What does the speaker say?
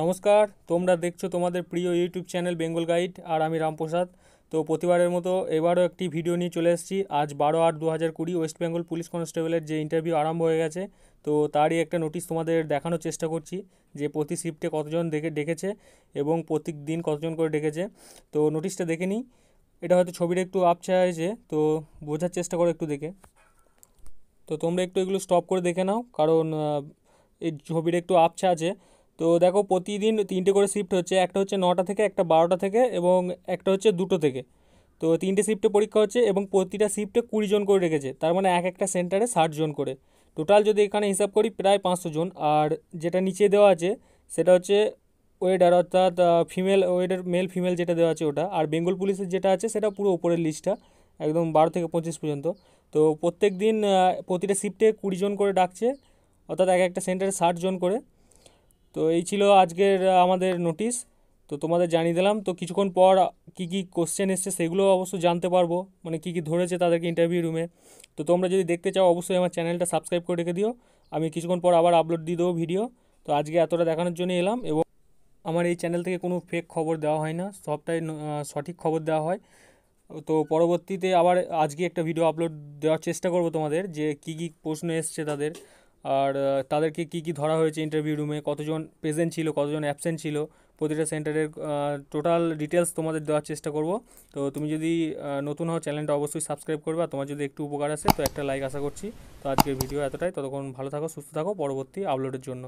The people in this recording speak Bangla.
নমস্কার তোমরা দেখছো তোমাদের প্রিয় ইউটিউব চ্যানেল বেঙ্গল গাইড আর আমি রামপ্রসাদ তো প্রতিবারের মতো এবারও একটি ভিডিও নিয়ে চলে এসেছি আজ বারো আট দু হাজার কুড়ি ওয়েস্ট বেঙ্গল পুলিশ কনস্টেবলের যে ইন্টারভিউ আরম্ভ হয়ে গেছে তো তারই একটা নোটিশ তোমাদের দেখানোর চেষ্টা করছি যে প্রতি শিফটে কতজন দেখে ডেকেছে এবং প্রত্যেক দিন কতজন করে ডেকেছে তো নোটিশটা দেখে নিই এটা হয়তো ছবিটা একটু আপছা হয়েছে তো বোঝার চেষ্টা করো একটু দেখে তো তোমরা একটু এগুলো স্টপ করে দেখে নাও কারণ এই ছবির একটু আপছা আছে তো দেখো প্রতিদিন তিনটে করে শিফট হচ্ছে একটা হচ্ছে নটা থেকে একটা বারোটা থেকে এবং একটা হচ্ছে দুটো থেকে তো তিনটে শিফটে পরীক্ষা হচ্ছে এবং প্রতিটা শিফটে কুড়ি জন করে রেখেছে তার মানে এক একটা সেন্টারে ষাট জন করে টোটাল যদি এখানে হিসাব করি প্রায় পাঁচশো জন আর যেটা নিচে দেওয়া আছে সেটা হচ্ছে ওয়েডার অর্থাৎ ফিমেল ওয়েডার মেল ফিমেল যেটা দেওয়া আছে ওটা আর বেঙ্গল পুলিশের যেটা আছে সেটা পুরো ওপরের লিস্টটা একদম বারো থেকে পঁচিশ পর্যন্ত তো প্রত্যেক দিন প্রতিটা শিফটে কুড়ি জন করে ডাকছে অর্থাৎ এক একটা সেন্টারে ষাট জন করে তো এই ছিল আজকের আমাদের নোটিশ তো তোমাদের জানিয়ে দিলাম তো কিছুক্ষণ পর কি কি কোশ্চেন এসছে সেগুলো অবশ্য জানতে পারবো মানে কি কি ধরেছে তাদেরকে ইন্টারভিউ রুমে তো তোমরা যদি দেখতে চাও অবশ্যই আমার চ্যানেলটা সাবস্ক্রাইব করে রেখে দিও আমি কিছুক্ষণ পর আবার আপলোড দিয়ে দেবো ভিডিও তো আজকে এতটা দেখানোর জন্য এলাম এবং আমার এই চ্যানেল থেকে কোনো ফেক খবর দেওয়া হয় না সবটাই সঠিক খবর দেওয়া হয় তো পরবর্তীতে আবার আজকে একটা ভিডিও আপলোড দেওয়ার চেষ্টা করব তোমাদের যে কি কি প্রশ্ন এসছে তাদের আর তাদেরকে কি কি ধরা হয়েছে ইন্টারভিউ রুমে কতজন প্রেজেন্ট ছিল কতজন অ্যাবসেন্ট ছিল প্রতিটা সেন্টারের টোটাল ডিটেলস তোমাদের দেওয়ার চেষ্টা করব তো তুমি যদি নতুন হও চ্যানেলটা অবশ্যই সাবস্ক্রাইব করবে তোমার যদি একটু উপকার আসে তো একটা লাইক আশা করছি তো আজকের ভিডিও এতটাই ততক্ষণ ভালো থাকো সুস্থ থাকো পরবর্তী আপলোডের জন্য